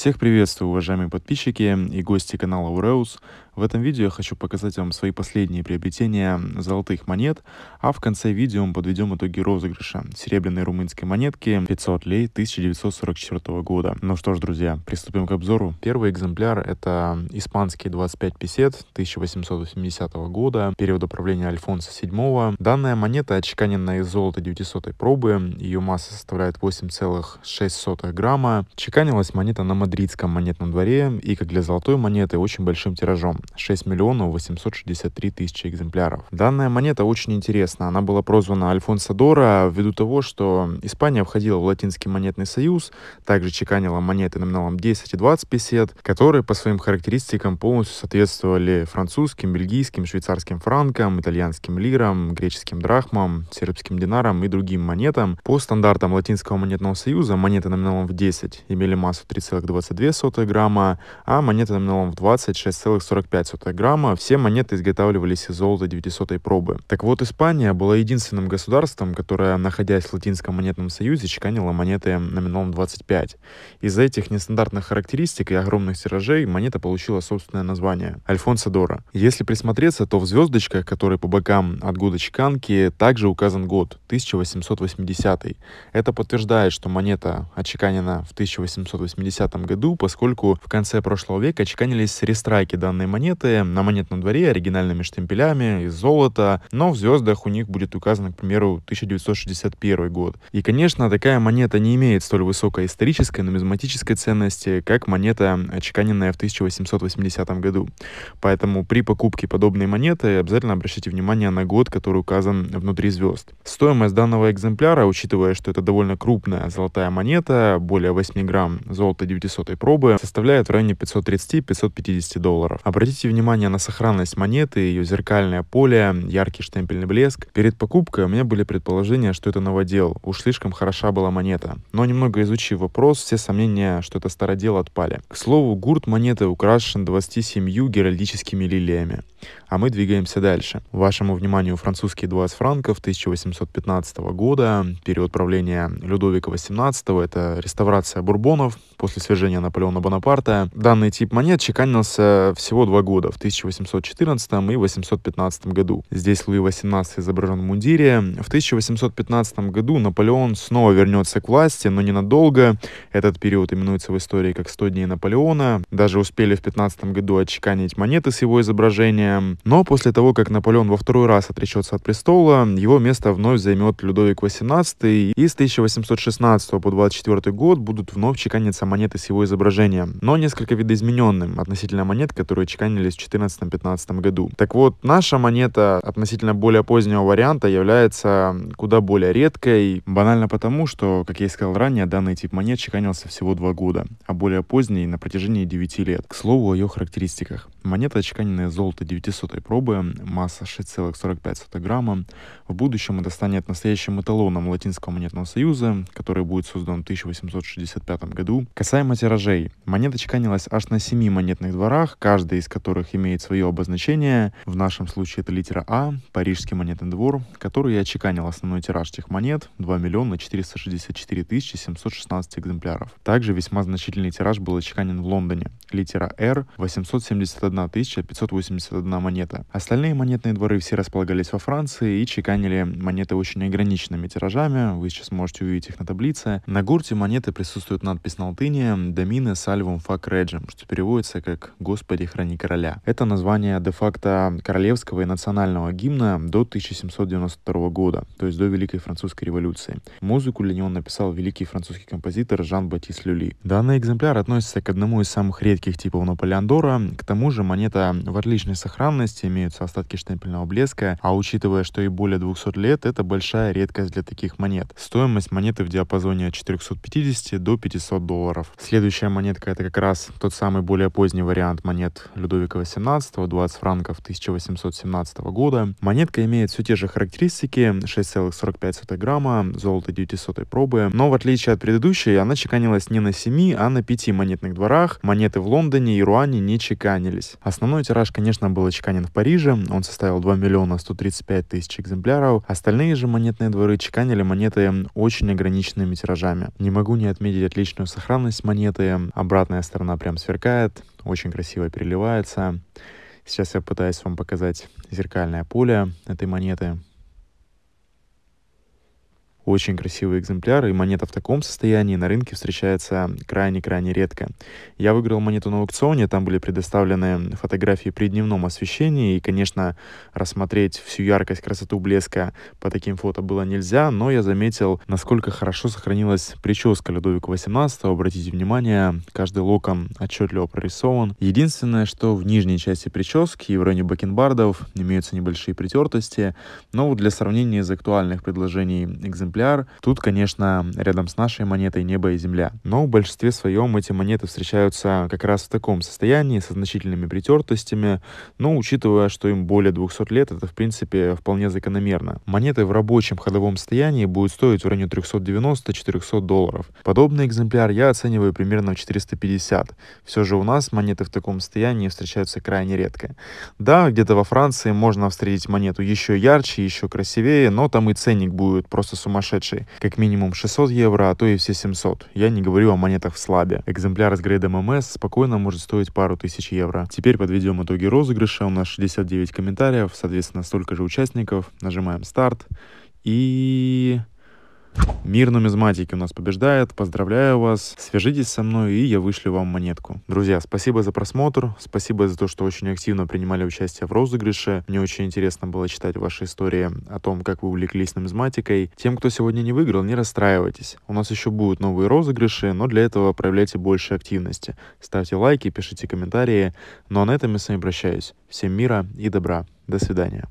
Всех приветствую, уважаемые подписчики и гости канала Уреус. В этом видео я хочу показать вам свои последние приобретения золотых монет, а в конце видео мы подведем итоги розыгрыша серебряной румынской монетки 500 лей 1944 года. Ну что ж, друзья, приступим к обзору. Первый экземпляр это испанский 25 песет 1880 года, период правления Альфонса VII. Данная монета отчеканена из золота 900 пробы, ее масса составляет 8,6 грамма. Чеканилась монета на мадридском монетном дворе и, как для золотой монеты, очень большим тиражом. 6 миллионов 863 тысячи экземпляров. Данная монета очень интересна. Она была прозвана Альфонсо Дора ввиду того, что Испания входила в Латинский монетный союз, также чеканила монеты номиналом 10 и 20 песет, которые по своим характеристикам полностью соответствовали французским, бельгийским, швейцарским франкам, итальянским лирам, греческим драхмам, сербским динарам и другим монетам. По стандартам Латинского монетного союза монеты номиналом в 10 имели массу 3,22 грамма, а монеты номиналом в 20 6,45 0,5 грамма, все монеты изготавливались из золота 900 пробы. Так вот, Испания была единственным государством, которое, находясь в Латинском монетном союзе, чеканило монеты номиналом 25. Из-за этих нестандартных характеристик и огромных тиражей монета получила собственное название – Альфонсо Если присмотреться, то в звездочках, которые по бокам от года чеканки, также указан год – 1880. Это подтверждает, что монета очеканена в 1880 году, поскольку в конце прошлого века чеканились рестрайки данной монеты, монеты на монетном дворе оригинальными штемпелями из золота, но в звездах у них будет указано, к примеру, 1961 год. И, конечно, такая монета не имеет столь высокой исторической нумизматической ценности, как монета, очеканенная в 1880 году. Поэтому при покупке подобной монеты обязательно обращайте внимание на год, который указан внутри звезд. Стоимость данного экземпляра, учитывая, что это довольно крупная золотая монета, более 8 грамм золота 900 пробы, составляет в районе 530-550 долларов. Обратите Обратите внимание на сохранность монеты, ее зеркальное поле, яркий штемпельный блеск. Перед покупкой у меня были предположения, что это новодел. Уж слишком хороша была монета. Но немного изучив вопрос, все сомнения, что это стародел, отпали. К слову, гурт монеты украшен 27 геральдическими лилиями. А мы двигаемся дальше. Вашему вниманию французские 20 франков 1815 года, период правления Людовика XVIII, это реставрация бурбонов после свержения Наполеона Бонапарта. Данный тип монет чеканился всего два года в 1814 и 1815 году. Здесь Луи XVIII изображен в мундире. В 1815 году Наполеон снова вернется к власти, но ненадолго. Этот период именуется в истории как 100 дней Наполеона. Даже успели в 15 году отчеканить монеты с его изображением. Но после того, как Наполеон во второй раз отречется от престола, его место вновь займет Людовик XVIII, и с 1816 по 24 год будут вновь чеканиться монеты с его изображением, но несколько видоизмененным относительно монет, которые чеканят чеканились в 2014-2015 году. Так вот, наша монета относительно более позднего варианта является куда более редкой, банально потому, что, как я и сказал ранее, данный тип монет чеканился всего два года, а более поздний на протяжении 9 лет. К слову о ее характеристиках. Монета, чеканенная золото 900 пробы, масса 6,45 грамма, в будущем это станет настоящим эталоном Латинского монетного союза, который будет создан в 1865 году. Касаемо тиражей, монета чеканилась аж на 7 монетных дворах, каждый из которых которых имеет свое обозначение. В нашем случае это литера А, парижский монетный двор, который я чеканил основной тираж этих монет 2 миллиона 464 тысячи 716 экземпляров. Также весьма значительный тираж был очеканен в Лондоне. Литера R 871 581 монета. Остальные монетные дворы все располагались во Франции и чеканили монеты очень ограниченными тиражами. Вы сейчас можете увидеть их на таблице. На гурте монеты присутствует надпись на латыни «Домины сальвум фак реджим», что переводится как «Господи, храни короля. Это название де-факто королевского и национального гимна до 1792 года, то есть до Великой Французской революции. Музыку для него написал великий французский композитор Жан-Батис Люли. Данный экземпляр относится к одному из самых редких типов Наполеондора. К тому же монета в отличной сохранности, имеются остатки штемпельного блеска, а учитывая, что и более 200 лет, это большая редкость для таких монет. Стоимость монеты в диапазоне от 450 до 500 долларов. Следующая монетка это как раз тот самый более поздний вариант монет Людовика Людовика XVIII, 20 франков 1817 года. Монетка имеет все те же характеристики, 6,45 грамма, золото 900 пробы, но в отличие от предыдущей, она чеканилась не на 7, а на 5 монетных дворах, монеты в Лондоне и Руане не чеканились. Основной тираж, конечно, был чеканен в Париже, он составил 2 миллиона 135 тысяч экземпляров, остальные же монетные дворы чеканили монеты очень ограниченными тиражами. Не могу не отметить отличную сохранность монеты, обратная сторона прям сверкает, очень красиво переливается. Сейчас я пытаюсь вам показать зеркальное поле этой монеты. Очень красивые экземпляры, и монета в таком состоянии на рынке встречается крайне-крайне редко. Я выиграл монету на аукционе, там были предоставлены фотографии при дневном освещении, и, конечно, рассмотреть всю яркость, красоту, блеска по таким фото было нельзя, но я заметил, насколько хорошо сохранилась прическа Людовика XVIII. Обратите внимание, каждый локон отчетливо прорисован. Единственное, что в нижней части прически и в районе бакенбардов имеются небольшие притертости, но вот для сравнения из актуальных предложений экземпляр экземпляр. Тут, конечно, рядом с нашей монетой небо и земля. Но в большинстве своем эти монеты встречаются как раз в таком состоянии, со значительными притертостями, но учитывая, что им более 200 лет, это в принципе вполне закономерно. Монеты в рабочем ходовом состоянии будут стоить в районе 390-400 долларов. Подобный экземпляр я оцениваю примерно в 450. Все же у нас монеты в таком состоянии встречаются крайне редко. Да, где-то во Франции можно встретить монету еще ярче, еще красивее, но там и ценник будет просто сумасшедший сумасшедший. Как минимум 600 евро, а то и все 700. Я не говорю о монетах в слабе. Экземпляр с грейдом МС спокойно может стоить пару тысяч евро. Теперь подведем итоги розыгрыша. У нас 69 комментариев, соответственно, столько же участников. Нажимаем старт. И Мир нумизматики у нас побеждает. Поздравляю вас. Свяжитесь со мной, и я вышлю вам монетку. Друзья, спасибо за просмотр. Спасибо за то, что очень активно принимали участие в розыгрыше. Мне очень интересно было читать ваши истории о том, как вы увлеклись нумизматикой. Тем, кто сегодня не выиграл, не расстраивайтесь. У нас еще будут новые розыгрыши, но для этого проявляйте больше активности. Ставьте лайки, пишите комментарии. Ну а на этом я с вами прощаюсь. Всем мира и добра. До свидания.